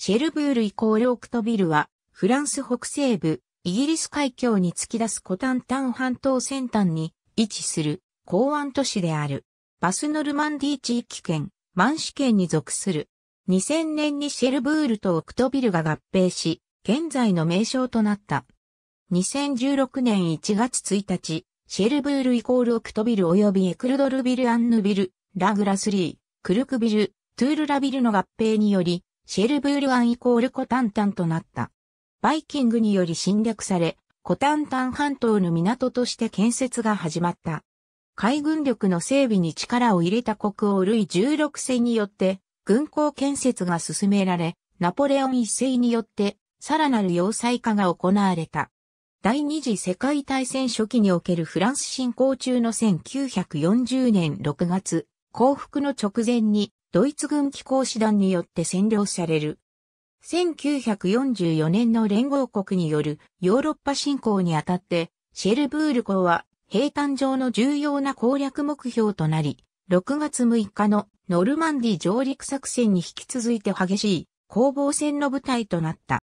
シェルブールイコールオクトビルは、フランス北西部、イギリス海峡に突き出すコタンタン半島先端に位置する港湾都市である。バスノルマンディ地域圏、マンシ県に属する。2000年にシェルブールとオクトビルが合併し、現在の名称となった。2016年1月1日、シェルブールイコールオクトビル及びエクルドルビルアンヌビル、ラグラスリー、クルクビル、トゥールラビルの合併により、シェルブール湾イコールコタンタンとなった。バイキングにより侵略され、コタンタン半島の港として建設が始まった。海軍力の整備に力を入れた国王ルイ16世によって、軍港建設が進められ、ナポレオン一世によって、さらなる要塞化が行われた。第二次世界大戦初期におけるフランス侵攻中の1940年6月、降伏の直前にドイツ軍機構師団によって占領される。1944年の連合国によるヨーロッパ侵攻にあたって、シェルブール港は平坦上の重要な攻略目標となり、6月6日のノルマンディ上陸作戦に引き続いて激しい攻防戦の舞台となった。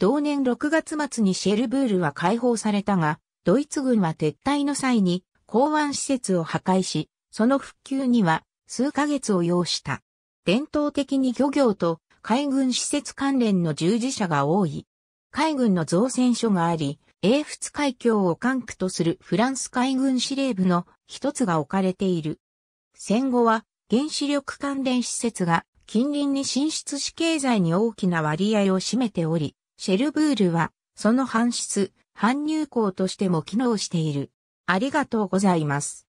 同年6月末にシェルブールは解放されたが、ドイツ軍は撤退の際に港湾施設を破壊し、その復旧には数ヶ月を要した。伝統的に漁業と海軍施設関連の従事者が多い。海軍の造船所があり、英仏海峡を管区とするフランス海軍司令部の一つが置かれている。戦後は原子力関連施設が近隣に進出し経済に大きな割合を占めており、シェルブールはその搬出、搬入港としても機能している。ありがとうございます。